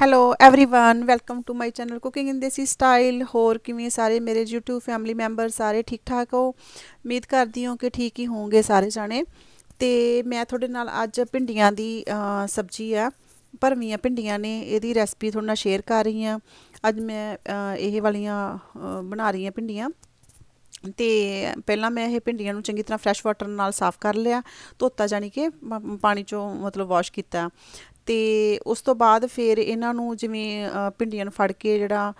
hello everyone welcome to my channel cooking in desi style ਹੋਰ ਕਿਵੇਂ ਸਾਰੇ ਮੇਰੇ YouTube ਫੈਮਿਲੀ ਮੈਂਬਰ ਸਾਰੇ ਠੀਕ ਠਾਕ ਹੋ ਉਮੀਦ ਕਰਦੀ ਹਾਂ ਕਿ ਠੀਕ ਹੀ ਹੋਵੋਗੇ ਸਾਰੇ ਜਾਣੇ ਤੇ ਮੈਂ ਤੁਹਾਡੇ ਨਾਲ ਅੱਜ ਭਿੰਡੀਆਂ ਦੀ ਸਬਜ਼ੀ ਆ ਭਰਵੀਆਂ ਭਿੰਡੀਆਂ ਨੇ ਇਹਦੀ ਰੈਸਪੀ ਤੁਹਾਡੇ ਨਾਲ ਸ਼ੇਅਰ ਕਰ ਰਹੀ ਹਾਂ ਅੱਜ ਮੈਂ ਇਹ ਵਾਲੀਆਂ ਬਣਾ ਰਹੀ ਹਾਂ ਭਿੰਡੀਆਂ ਤੇ ਪਹਿਲਾਂ ਮੈਂ ਇਹ ਭਿੰਡੀਆਂ ਨੂੰ ਚੰਗੀ ਤਰ੍ਹਾਂ ਫਰੈਸ਼ ਵਾਟਰ ਨਾਲ ਸਾਫ਼ ਕਰ ਲਿਆ ਧੋਤਾ ਜਾਨੀ ਕਿ ਪਾਣੀ ਚੋਂ ਮਤਲਬ ਵਾਸ਼ ਕੀਤਾ ਤੇ ਉਸ ਤੋਂ ਬਾਅਦ ਫਿਰ ਇਹਨਾਂ ਨੂੰ ਜਿਵੇਂ ਪਿੰਡੀਆਂ ਨੂੰ ਫੜ ਕੇ ਜਿਹੜਾ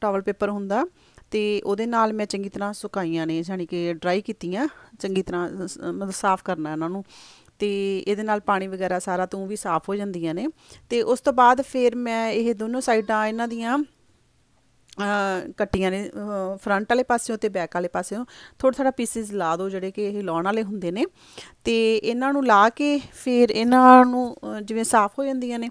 ਟਾਵਲ ਪੇਪਰ ਹੁੰਦਾ ਤੇ ਉਹਦੇ ਨਾਲ ਮੈਂ ਚੰਗੀ ਤਰ੍ਹਾਂ ਸੁਕਾਈਆਂ ਨੇ ਯਾਨੀ ਕਿ ਡਰਾਈ ਕੀਤੀਆਂ ਚੰਗੀ ਤਰ੍ਹਾਂ ਮਤਲਬ ਸਾਫ਼ ਕਰਨਾ ਇਹਨਾਂ ਨੂੰ ਤੇ ਇਹਦੇ ਨਾਲ ਪਾਣੀ ਵਗੈਰਾ ਸਾਰਾ ਤੋਂ ਵੀ ਸਾਫ਼ ਹੋ ਜਾਂਦੀਆਂ ਨੇ ਤੇ ਉਸ ਤੋਂ ਬਾਅਦ ਫਿਰ ਮੈਂ ਇਹ ਦੋਨੋਂ ਸਾਈਡਾਂ ਇਹਨਾਂ ਦੀਆਂ ਕੱਟੀਆਂ ਨੇ ਫਰੰਟ ਵਾਲੇ ਪਾਸਿਓਂ ਤੇ ਬੈਕ ਵਾਲੇ ਪਾਸਿਓਂ ਥੋੜਾ ਥੋੜਾ ਪੀਸਿਸ ਲਾ ਦਿਓ ਜਿਹੜੇ ਕਿ ਇਹ ਲਾਉਣ ਵਾਲੇ ਹੁੰਦੇ ਨੇ ਤੇ ਇਹਨਾਂ ਨੂੰ ਲਾ ਕੇ ਫਿਰ ਇਹਨਾਂ ਨੂੰ ਜਿਵੇਂ ਸਾਫ਼ ਹੋ ਜਾਂਦੀਆਂ ਨੇ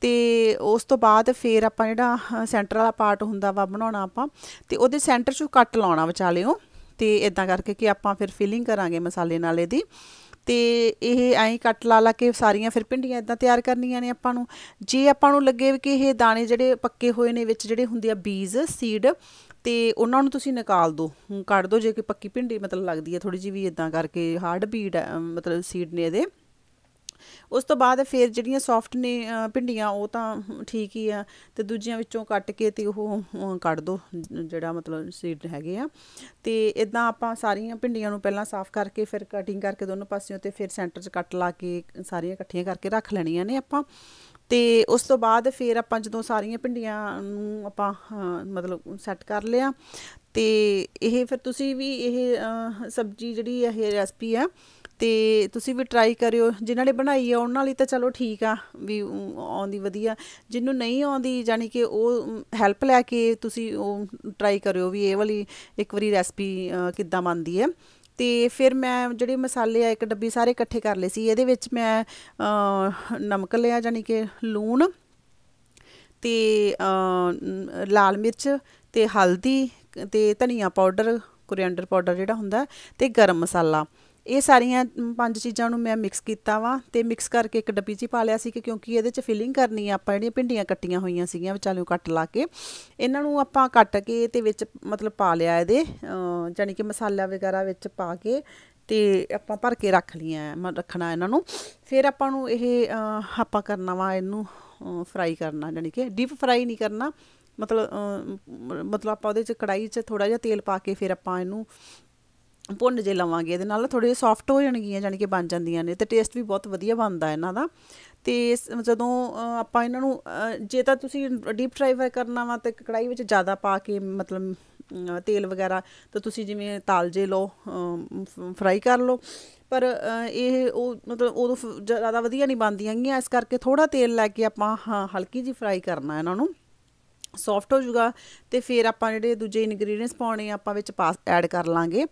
ਤੇ ਉਸ ਤੋਂ ਬਾਅਦ ਫਿਰ ਆਪਾਂ ਜਿਹੜਾ ਸੈਂਟਰ ਵਾਲਾ ਪਾਰਟ ਹੁੰਦਾ ਵਾ ਬਣਾਉਣਾ ਆਪਾਂ ਤੇ ਉਹਦੇ ਸੈਂਟਰ 'ਚੋਂ ਕੱਟ ਲਾਉਣਾ ਉਹ ਤੇ ਇਦਾਂ ਕਰਕੇ ਕਿ ਆਪਾਂ ਫਿਰ ਫਿਲਿੰਗ ਕਰਾਂਗੇ ਮਸਾਲੇ ਨਾਲ ਇਹਦੀ ਤੇ ਇਹ ਐਂ ਕੱਟ ਲਾ ਲਾ ਕੇ ਸਾਰੀਆਂ ਫਿਰ ਭਿੰਡੀਆਂ ਇਦਾਂ ਤਿਆਰ ਕਰਨੀਆਂ ਨੇ ਆਪਾਂ ਨੂੰ ਜੇ ਆਪਾਂ ਨੂੰ ਲੱਗੇ ਕਿ ਇਹ ਦਾਣੇ ਜਿਹੜੇ ਪੱਕੇ ਹੋਏ ਨੇ ਵਿੱਚ ਜਿਹੜੇ ਹੁੰਦੇ ਆ ਬੀਜ ਸੀਡ ਤੇ ਉਹਨਾਂ ਨੂੰ ਤੁਸੀਂ ਨਿਕਾਲ ਦਿਓ ਕੱਢ ਦਿਓ ਜੇ ਕਿ ਪੱਕੀ ਭਿੰਡੀ ਮਤਲਬ ਲੱਗਦੀ ਹੈ ਥੋੜੀ ਜਿਹੀ ਵੀ ਇਦਾਂ ਕਰਕੇ ਹਾਰਡ ਬੀਡ ਮਤਲਬ ਸੀਡ ਨੇ ਇਹਦੇ ਉਸ ਤੋਂ ਬਾਅਦ ਫਿਰ ਜਿਹੜੀਆਂ ਸੌਫਟ ਨੇ ਭਿੰਡੀਆਂ ਉਹ ਤਾਂ ਠੀਕ ਹੀ ਆ ਤੇ ਦੂਜੀਆਂ ਵਿੱਚੋਂ ਕੱਟ ਕੇ ਤੇ ਉਹ ਕੱਢ ਦੋ ਜਿਹੜਾ ਮਤਲਬ ਸੀਡ ਹੈਗੇ ਆ ਤੇ ਇਦਾਂ ਆਪਾਂ ਸਾਰੀਆਂ ਭਿੰਡੀਆਂ ਨੂੰ ਪਹਿਲਾਂ ਸਾਫ਼ ਕਰਕੇ ਫਿਰ ਕਟਿੰਗ ਕਰਕੇ ਦੋਨੋਂ ਪਾਸਿਓਂ ਤੇ ਫਿਰ ਸੈਂਟਰ 'ਚ ਕੱਟ ਲਾ ਕੇ ਸਾਰੀਆਂ ਇਕੱਠੀਆਂ ਕਰਕੇ ਰੱਖ ਲੈਣੀਆਂ ਨੇ ਆਪਾਂ ਤੇ ਉਸ ਤੋਂ ਬਾਅਦ ਫਿਰ ਆਪਾਂ ਜਦੋਂ ਸਾਰੀਆਂ ਭਿੰਡੀਆਂ ਨੂੰ ਆਪਾਂ ਮਤਲਬ ਸੈੱਟ ਕਰ ਲਿਆ ਤੇ ਇਹ ਫਿਰ ਤੁਸੀਂ ਵੀ ਇਹ ਸਬਜੀ ਜਿਹੜੀ ਇਹ ਰੈਸਪੀ ਆ ਤੇ ਤੁਸੀਂ ਵੀ ਟਰਾਈ ਕਰਿਓ ਜਿਨ੍ਹਾਂ ਨੇ ਬਣਾਈ ਆ ਉਹਨਾਂ ਲਈ ਤਾਂ ਚਲੋ ਠੀਕ ਆ ਵੀ ਆਉਂਦੀ ਵਧੀਆ ਜਿਹਨੂੰ ਨਹੀਂ ਆਉਂਦੀ ਜਾਨੀ ਕਿ ਉਹ ਹੈਲਪ ਲੈ ਕੇ ਤੁਸੀਂ ਉਹ ਟਰਾਈ ਕਰਿਓ ਵੀ ਇਹ ਵਾਲੀ ਇੱਕ ਵਾਰੀ ਰੈਸਪੀ ਕਿੱਦਾਂ ਬਣਦੀ ਹੈ ਤੇ ਫਿਰ ਮੈਂ ਜਿਹੜੇ ਮਸਾਲੇ ਆ ਇੱਕ ਡੱਬੀ ਸਾਰੇ ਇਕੱਠੇ ਕਰ ਲਏ ਸੀ ਇਹਦੇ ਵਿੱਚ ਮੈਂ ਨਮਕ ਲਿਆ ਜਾਨੀ ਕਿ ਲੂਣ ਤੇ ਲਾਲ ਮਿਰਚ ਤੇ ਹਲਦੀ ਤੇ ਧਨੀਆ ਪਾਊਡਰ ਕੋਰੀਐਂਡਰ ਪਾਊਡਰ ਜਿਹੜਾ ਹੁੰਦਾ ਤੇ ਗਰਮ ਮਸਾਲਾ ਇਹ ਸਾਰੀਆਂ ਪੰਜ ਚੀਜ਼ਾਂ ਨੂੰ ਮੈਂ ਮਿਕਸ ਕੀਤਾ ਵਾ ਤੇ ਮਿਕਸ ਕਰਕੇ ਇੱਕ ਡੱਬੀ 'ਚ ਪਾ ਲਿਆ ਸੀ ਕਿ ਕਿਉਂਕਿ ਇਹਦੇ 'ਚ ਫਿਲਿੰਗ ਕਰਨੀ ਆ ਆਪਾਂ ਜਿਹੜੀਆਂ ਭਿੰਡੀਆਂ ਕੱਟੀਆਂ ਹੋਈਆਂ ਸੀਗੀਆਂ ਵਿਚਾਲੇ ਕੱਟ ਲਾ ਕੇ ਇਹਨਾਂ ਨੂੰ ਆਪਾਂ ਕੱਟ ਕੇ ਤੇ ਵਿੱਚ ਮਤਲਬ ਪਾ ਲਿਆ ਇਹਦੇ ਜਾਨੀ ਕਿ ਮਸਾਲਾ ਵਗੈਰਾ ਵਿੱਚ ਪਾ ਕੇ ਤੇ ਆਪਾਂ ਭਰ ਕੇ ਰੱਖ ਲਈਆਂ ਰੱਖਣਾ ਇਹਨਾਂ ਨੂੰ ਫਿਰ ਆਪਾਂ ਨੂੰ ਇਹ ਆਪਾਂ ਕਰਨਾ ਵਾ ਇਹਨੂੰ ਫਰਾਈ ਕਰਨਾ ਜਾਨੀ ਕਿ ਡੀਪ ਫਰਾਈ ਨਹੀਂ ਕਰਨਾ ਮਤਲਬ ਮਤਲਬ ਆਪਾਂ ਉਹਦੇ 'ਚ ਕੜਾਈ 'ਚ ਥੋੜਾ ਜਿਹਾ ਤੇਲ ਪਾ ਕੇ ਫਿਰ ਆਪਾਂ ਇਹਨੂੰ ਭੁੰਨ ਜੇ ਲਵਾਂਗੇ ਇਹਦੇ ਨਾਲ ਥੋੜੇ ਜਿਹਾ ਸੌਫਟ ਹੋ ਜਾਣਗੀਆਂ ਜਾਨੀ ਕਿ ਬਣ ਜਾਂਦੀਆਂ ਨੇ ਤੇ ਟੇਸਟ ਵੀ ਬਹੁਤ ਵਧੀਆ ਬਣਦਾ ਇਹਨਾਂ ਦਾ ਤੇ ਜਦੋਂ ਆਪਾਂ ਇਹਨਾਂ ਨੂੰ ਜੇ ਤਾਂ ਤੁਸੀਂ ਡੀਪ ਫਰਾਈ ਕਰਨਾ ਵਾ ਤੇ ਕੜਾਈ ਵਿੱਚ ਜ਼ਿਆਦਾ ਪਾ ਕੇ ਮਤਲਬ ਤੇਲ ਵਗੈਰਾ ਤਾਂ ਤੁਸੀਂ ਜਿਵੇਂ ਤਾਲਜੇ ਲੋ ਫਰਾਈ ਕਰ ਲਓ ਪਰ ਇਹ ਉਹ ਮਤਲਬ ਉਦੋਂ ਜ਼ਿਆਦਾ ਵਧੀਆ ਨਹੀਂ ਬਣਦੀਆਂ ਹੈਗੀਆਂ ਇਸ ਕਰਕੇ ਥੋੜਾ ਤੇਲ ਲੈ ਕੇ ਆਪਾਂ ਹਲਕੀ ਜੀ ਫਰਾਈ ਕਰਨਾ ਇਹਨਾਂ ਨੂੰ ਸੌਫਟ ਹੋ ਜਾਊਗਾ ਤੇ ਫਿਰ ਆਪਾਂ ਜਿਹੜੇ ਦੂਜੇ ਇਨਗਰੀਡੀਐਂਟਸ ਪਾਉਣੇ ਆਪਾਂ ਵਿੱਚ ਪਾ ਐਡ ਕਰ ਲਾਂਗੇ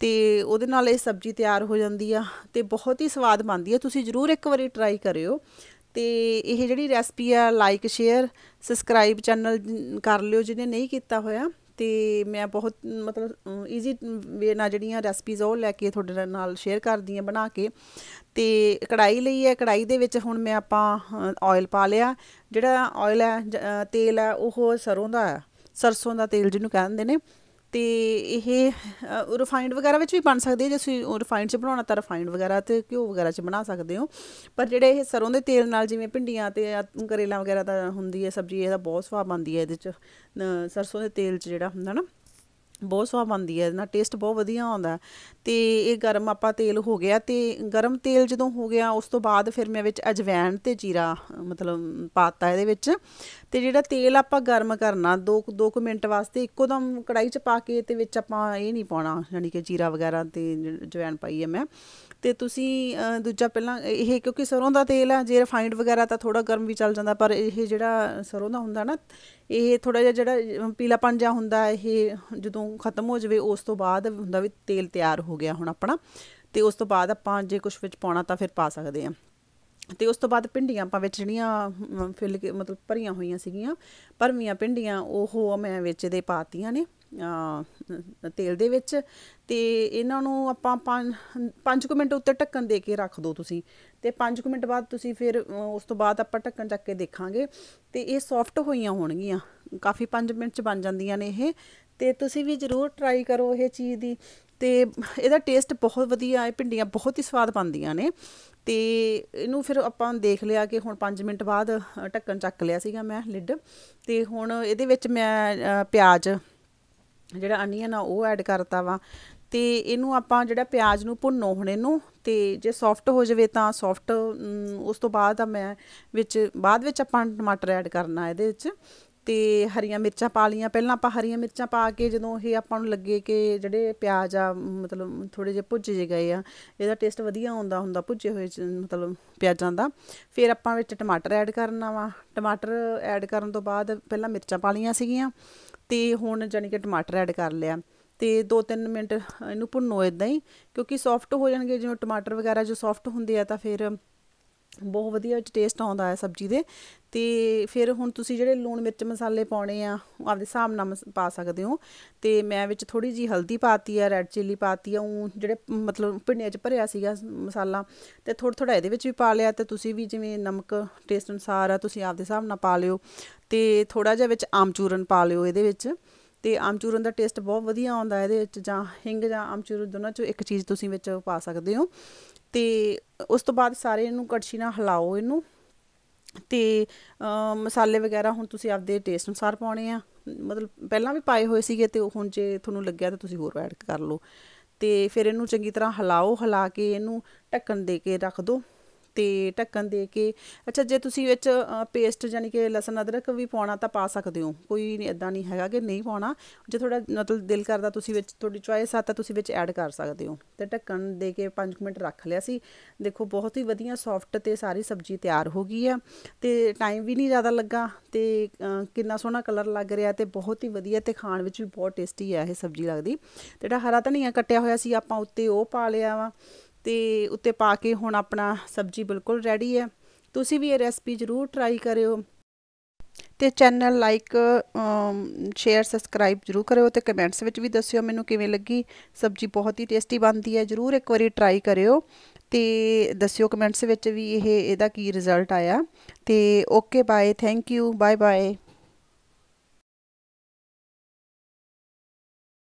ਤੇ ਉਹਦੇ ਨਾਲ ਇਹ ਸਬਜ਼ੀ ਤਿਆਰ ਹੋ ਜਾਂਦੀ ਆ ਤੇ ਬਹੁਤ ਹੀ ਸਵਾਦ ਬਣਦੀ ਆ ਤੁਸੀਂ ਜਰੂਰ ਇੱਕ ਵਾਰੀ ਟਰਾਈ ਕਰਿਓ ਤੇ ਇਹ ਜਿਹੜੀ ਰੈਸਪੀ ਆ ਲਾਈਕ ਸ਼ੇਅਰ ਸਬਸਕ੍ਰਾਈਬ ਚੈਨਲ ਕਰ ਲਿਓ ਜਿਹਨੇ ਨਹੀਂ ਕੀਤਾ ਹੋਇਆ ਤੇ ਮੈਂ ਬਹੁਤ ਮਤਲਬ ਈਜ਼ੀ ਵੇ ਨਾਲ ਜਿਹੜੀਆਂ ਰੈਸਪੀਜ਼ ਉਹ ਲੈ ਕੇ ਤੁਹਾਡੇ ਨਾਲ ਸ਼ੇਅਰ ਕਰਦੀ ਆ ਬਣਾ ਕੇ ਤੇ ਕੜਾਈ ਲਈ ਹੈ ਕੜਾਈ ਦੇ ਵਿੱਚ ਹੁਣ ਮੈਂ ਆਪਾਂ ਆਇਲ ਪਾ ਲਿਆ ਜਿਹੜਾ ਆਇਲ ਹੈ ਤੇਲ ਹੈ ਉਹ ਸਰੋਂ ਦਾ ਹੈ ਸਰਸੋਂ ਦਾ ਤੇਲ ਜਿਹਨੂੰ ਕਹਿੰਦੇ ਨੇ ਤੇ ਇਹ ਰਿਫਾਈਨਡ ਵਗੈਰਾ ਵਿੱਚ ਵੀ ਬਣ ਸਕਦੇ ਆ ਜੇ ਤੁਸੀਂ ਰਿਫਾਈਨਡ 'ਚ ਬਣਾਉਣਾ ਤਾਂ ਰਿਫਾਈਨਡ ਵਗੈਰਾ ਤੇ ਘਿਓ ਵਗੈਰਾ 'ਚ ਬਣਾ ਸਕਦੇ ਹੋ ਪਰ ਜਿਹੜੇ ਇਹ ਸਰੋਂ ਦੇ ਤੇਲ ਨਾਲ ਜਿਵੇਂ ਭਿੰਡੀਆਂ ਤੇ ਕਰੇਲਾ ਵਗੈਰਾ ਦਾ ਹੁੰਦੀ ਹੈ ਸਬਜ਼ੀ ਇਹਦਾ ਬਹੁਤ ਸਵਾਦ ਆਉਂਦੀ ਹੈ ਇਹਦੇ 'ਚ ਸਰਸੋਂ ਦੇ ਤੇਲ 'ਚ ਜਿਹੜਾ ਹੁੰਦਾ ਨਾ ਬਹੁਤ ਸਵਾਦ ਬਣਦੀ ਹੈ ਨਾ ਟੇਸਟ ਬਹੁਤ ਵਧੀਆ ਆਉਂਦਾ ਤੇ ਇਹ ਗਰਮ ਆਪਾਂ ਤੇਲ ਹੋ ਗਿਆ ਤੇ ਗਰਮ ਤੇਲ ਜਦੋਂ ਹੋ ਗਿਆ ਉਸ ਤੋਂ ਬਾਅਦ ਫਿਰ ਮੈਂ ਵਿੱਚ ਅਜਵੈਨ ਤੇ ਜੀਰਾ ਮਤਲਬ ਪਾਤਾ ਇਹਦੇ ਵਿੱਚ ਤੇ ਜਿਹੜਾ ਤੇਲ ਆਪਾਂ ਗਰਮ ਕਰਨਾ 2 2 ਮਿੰਟ ਵਾਸਤੇ ਇੱਕੋ ਦਮ ਕੜਾਈ 'ਚ ਪਾ ਕੇ ਤੇ ਵਿੱਚ ਆਪਾਂ ਇਹ ਨਹੀਂ ਪਾਉਣਾ ਯਾਨੀ ਕਿ ਜੀਰਾ ਵਗੈਰਾ ਤੇ ਜਵੈਨ ਪਾਈ ਹੈ ਮੈਂ ਤੇ ਤੁਸੀਂ ਦੂਜਾ ਪਹਿਲਾਂ ਇਹ ਕਿਉਂਕਿ ਸਰੋਂ ਦਾ ਤੇਲ ਆ ਜੇ ਰਿਫਾਈਨਡ ਵਗੈਰਾ ਤਾਂ ਥੋੜਾ ਗਰਮ ਵੀ ਚੱਲ ਜਾਂਦਾ ਪਰ ਇਹ ਜਿਹੜਾ ਸਰੋਂ ਦਾ ਹੁੰਦਾ ਨਾ ਇਹ ਥੋੜਾ ਜਿਹਾ ਜਿਹੜਾ ਪੀਲਾਪਨ ਜਾਂ ਹੁੰਦਾ ਇਹ ਜਦੋਂ ਖਤਮ ਹੋ ਜਾਵੇ ਉਸ ਤੋਂ ਬਾਅਦ ਹੁੰਦਾ ਵੀ ਤੇਲ ਤਿਆਰ ਹੋ ਗਿਆ ਹੁਣ ਆਪਣਾ ਤੇ ਉਸ ਤੋਂ ਬਾਅਦ ਆਪਾਂ ਜੇ ਕੁਝ ਵਿੱਚ ਪਾਉਣਾ ਤਾਂ ਫਿਰ ਪਾ ਸਕਦੇ ਆ ਤੇ ਉਸ ਤੋਂ ਬਾਅਦ ਪਿੰਡੀਆਂ ਆਪਾਂ ਵਿੱਚ ਜਿਹੜੀਆਂ ਫਿਲ ਕੇ ਮਤਲਬ ਭਰੀਆਂ ਹੋਈਆਂ ਸੀਗੀਆਂ ਪਰਵੀਆਂ ਪਿੰਡੀਆਂ ਉਹ ਮੈਂ ਵਿੱਚ ਦੇ ਪਾਤੀਆਂ ਨੇ ਤੇਲ ਦੇ ਵਿੱਚ ਤੇ ਇਹਨਾਂ ਨੂੰ ਆਪਾਂ 5 ਮਿੰਟ ਉੱਤੇ ਢੱਕਣ ਦੇ ਕੇ ਰੱਖ ਦਿਓ ਤੁਸੀਂ ਤੇ 5 ਮਿੰਟ ਬਾਅਦ ਤੁਸੀਂ ਫਿਰ ਉਸ ਤੋਂ ਬਾਅਦ ਆਪਾਂ ਢੱਕਣ ਚੱਕ ਕੇ ਦੇਖਾਂਗੇ ਤੇ ਇਹ ਸੌਫਟ ਹੋਈਆਂ ਹੋਣਗੀਆਂ ਕਾਫੀ 5 ਮਿੰਟ ਚ ਬਣ ਜਾਂਦੀਆਂ ਨੇ ਇਹ ਤੇ ਤੁਸੀਂ ਵੀ ਜ਼ਰੂਰ ਟਰਾਈ ਕਰੋ ਇਹ ਚੀਜ਼ ਦੀ ਤੇ ਇਹਦਾ ਟੇਸਟ ਬਹੁਤ ਵਧੀਆ ਹੈ ਭਿੰਡੀਆਂ ਬਹੁਤ ਹੀ ਸਵਾਦ ਪਾਉਂਦੀਆਂ ਨੇ ਤੇ ਇਹਨੂੰ ਫਿਰ ਆਪਾਂ ਦੇਖ ਲਿਆ ਕਿ ਹੁਣ 5 ਮਿੰਟ ਬਾਅਦ ਢੱਕਣ ਚੱਕ ਲਿਆ ਸੀਗਾ ਮੈਂ ਲਿਡ ਤੇ ਹੁਣ ਇਹਦੇ ਵਿੱਚ ਮੈਂ ਪਿਆਜ਼ ਜਿਹੜਾ ਅਨੀਅਨ ਆ ਉਹ ਐਡ ਕਰਤਾ ਵਾ ਤੇ ਇਹਨੂੰ ਆਪਾਂ ਜਿਹੜਾ ਪਿਆਜ਼ ਨੂੰ ਭੁੰਨੋ ਹੁਣ ਇਹਨੂੰ ਤੇ ਜੇ ਸੌਫਟ ਹੋ ਜਾਵੇ ਤਾਂ ਸੌਫਟ ਉਸ ਤੋਂ ਬਾਅਦ ਆ ਮੈਂ ਵਿੱਚ ਬਾਅਦ ਵਿੱਚ ਆਪਾਂ ਟਮਾਟਰ ਐਡ ਕਰਨਾ ਇਹਦੇ ਵਿੱਚ ਤੇ ਹਰੀਆਂ ਮਿਰਚਾਂ ਪਾ ਲੀਆਂ ਪਹਿਲਾਂ ਆਪਾਂ ਹਰੀਆਂ ਮਿਰਚਾਂ ਪਾ ਕੇ ਜਦੋਂ ਇਹ ਆਪਾਂ ਨੂੰ ਲੱਗੇ ਕਿ ਜਿਹੜੇ ਪਿਆਜ਼ ਆ ਮਤਲਬ ਥੋੜੇ ਜਿਹਾ ਭੁੱਜ ਜੇ ਗਏ ਆ ਇਹਦਾ ਟੇਸਟ ਵਧੀਆ ਆਉਂਦਾ ਹੁੰਦਾ ਭੁੱਜੇ ਹੋਏ ਮਤਲਬ ਪਿਆਜ਼ਾਂ ਦਾ ਫਿਰ ਆਪਾਂ ਵਿੱਚ ਟਮਾਟਰ ਐਡ ਕਰਨਾ ਵਾ ਟਮਾਟਰ ਐਡ ਕਰਨ ਤੋਂ ਬਾਅਦ ਪਹਿਲਾਂ ਮਿਰਚਾਂ ਪਾ ਲੀਆਂ ਸੀਗੀਆਂ ਤੇ ਹੁਣ ਜਾਨੀ ਕਿ ਟਮਾਟਰ ਐਡ ਕਰ ਲਿਆ ਤੇ 2-3 ਮਿੰਟ ਇਹਨੂੰ ਭੁੰਨੋ ਇਦਾਂ ਹੀ ਕਿਉਂਕਿ ਸੌਫਟ ਹੋ ਜਾਣਗੇ ਜਿਵੇਂ ਟਮਾਟਰ ਵਗੈਰਾ ਜੋ ਸੌਫਟ ਹੁੰਦੇ ਆ ਤਾਂ ਫਿਰ ਬਹੁਤ ਵਧੀਆ ਟੇਸਟ ਆਉਂਦਾ ਹੈ ਸਬਜ਼ੀ ਦੇ ਤੇ ਫਿਰ ਹੁਣ ਤੁਸੀਂ ਜਿਹੜੇ ਲੂਣ ਮਿਰਚ ਮਸਾਲੇ ਪਾਉਣੇ ਆ ਉਹ ਆਪਦੇ ਹਿਸਾਬ ਨਾਲ ਪਾ ਸਕਦੇ ਹੋ ਤੇ ਮੈਂ ਵਿੱਚ ਥੋੜੀ ਜੀ ਹਲਦੀ ਪਾਤੀ ਆ ਰੈੱਡ ਚਿੱਲੀ ਪਾਤੀ ਆ ਉਹ ਜਿਹੜੇ ਮਤਲਬ ਭਿੰਡੀਆਂ 'ਚ ਭਰਿਆ ਸੀਗਾ ਮਸਾਲਾ ਤੇ ਥੋੜਾ ਥੋੜਾ ਇਹਦੇ ਵਿੱਚ ਵੀ ਪਾ ਲਿਆ ਤੇ ਤੁਸੀਂ ਵੀ ਜਿਵੇਂ ਨਮਕ ਟੇਸਟ ਅਨੁਸਾਰ ਆ ਤੁਸੀਂ ਆਪਦੇ ਹਿਸਾਬ ਨਾਲ ਪਾ ਲਿਓ ਤੇ ਥੋੜਾ ਜਿਹਾ ਵਿੱਚ ਆਮਚੂਰਨ ਪਾ ਲਿਓ ਇਹਦੇ ਵਿੱਚ ਤੇ ਆਮਚੂਰਨ ਦਾ ਟੇਸਟ ਬਹੁਤ ਵਧੀਆ ਆਉਂਦਾ ਇਹਦੇ ਵਿੱਚ ਜਾਂ ਹਿੰਗ ਜਾਂ ਆਮਚੂਰ ਦੋਨਾਂ ਚੋਂ ਇੱਕ ਚੀਜ਼ ਤੁਸੀਂ ਵਿੱਚ ਪਾ ਸਕਦੇ ਹੋ ਤੇ ਉਸ ਤੋਂ ਬਾਅਦ ਸਾਰੇ ਇਹਨੂੰ ਕੜਛੀ ਨਾਲ ਹਿਲਾਓ ਇਹਨੂੰ ਤੇ ਮਸਾਲੇ ਵਗੈਰਾ ਹੁਣ ਤੁਸੀਂ ਆਪਦੇ ਟੇਸਟ ਅਨੁਸਾਰ ਪਾਉਣੇ ਆ ਮਤਲਬ ਪਹਿਲਾਂ ਵੀ ਪਾਏ ਹੋਏ ਸੀਗੇ ਤੇ ਹੁਣ ਜੇ ਤੁਹਾਨੂੰ ਲੱਗਿਆ ਤਾਂ ਤੁਸੀਂ ਹੋਰ ਐਡ ਕਰ ਲਓ ਤੇ ਫਿਰ ਇਹਨੂੰ ਚੰਗੀ ਤਰ੍ਹਾਂ ਹਿਲਾਓ ਹਿਲਾ ਕੇ ਇਹਨੂੰ ਢੱਕਣ ਦੇ ਕੇ ਰੱਖ ਦਿਓ ਤੇ ਢੱਕਣ ਦੇ ਕੇ ਅੱਛਾ ਜੇ ਤੁਸੀਂ ਵਿੱਚ ਪੇਸਟ ਯਾਨੀ ਕਿ ਲਸਣ ਅਦਰਕ ਵੀ ਪਾਉਣਾ ਤਾਂ ਪਾ ਸਕਦੇ ਹੋ ਕੋਈ ਨਹੀਂ ਇਦਾਂ ਨਹੀਂ ਹੈਗਾ ਕਿ ਨਹੀਂ ਪਾਉਣਾ ਜੇ ਤੁਹਾਡਾ ਮਤਲਬ ਦਿਲ ਕਰਦਾ ਤੁਸੀਂ ਵਿੱਚ ਤੁਹਾਡੀ ਚੁਆਇਸ ਆ ਤਾਂ ਤੁਸੀਂ ਵਿੱਚ ਐਡ ਕਰ ਸਕਦੇ ਹੋ ਤੇ ਢੱਕਣ ਦੇ ਕੇ 5 ਮਿੰਟ ਰੱਖ ਲਿਆ ਸੀ ਦੇਖੋ ਬਹੁਤ ਹੀ ਵਧੀਆ ਸੌਫਟ ਤੇ ਸਾਰੀ ਸਬਜ਼ੀ ਤਿਆਰ ਹੋ ਗਈ ਆ ਤੇ ਟਾਈਮ ਵੀ ਨਹੀਂ ਜ਼ਿਆਦਾ ਲੱਗਾ ਤੇ ਕਿੰਨਾ ਸੋਹਣਾ ਕਲਰ ਲੱਗ ਰਿਹਾ ਤੇ ਬਹੁਤ ਹੀ ਵਧੀਆ ਤੇ ਖਾਣ ਵਿੱਚ ਵੀ ਬਹੁਤ ਟੇਸਟੀ ਆ ਇਹ ਸਬਜ਼ੀ ਲੱਗਦੀ ਤੇ ਜਿਹੜਾ ਹਰਾ ਧਨੀਆ ਕੱਟਿਆ ਹੋਇਆ ਸੀ ਆਪਾਂ ਉੱਤੇ ਉਹ ਪਾ ਲਿਆ ਵਾ ਤੇ ਉੱਤੇ ਪਾ ਕੇ ਹੁਣ ਆਪਣਾ ਸਬਜੀ ਬਿਲਕੁਲ ਰੈਡੀ ਹੈ ਤੁਸੀਂ ਵੀ ਇਹ ਰੈਸਪੀ ਜ਼ਰੂਰ ਟਰਾਈ ਕਰਿਓ ਤੇ ਚੈਨਲ ਲਾਈਕ ਸ਼ੇਅਰ ਸਬਸਕ੍ਰਾਈਬ ਜਰੂਰ ਕਰਿਓ ਤੇ ਕਮੈਂਟਸ ਵਿੱਚ ਵੀ ਦੱਸਿਓ ਮੈਨੂੰ ਕਿਵੇਂ ਲੱਗੀ ਸਬਜੀ ਬਹੁਤ ਹੀ ਟੇਸਟੀ ਬਣਦੀ ਹੈ ਜਰੂਰ ਇੱਕ ਵਾਰੀ ਟਰਾਈ ਕਰਿਓ ਤੇ ਦੱਸਿਓ ਕਮੈਂਟਸ ਵਿੱਚ ਵੀ ਇਹ ਇਹਦਾ ਕੀ ਰਿਜ਼ਲਟ ਆਇਆ ਤੇ okay bye thank you bye bye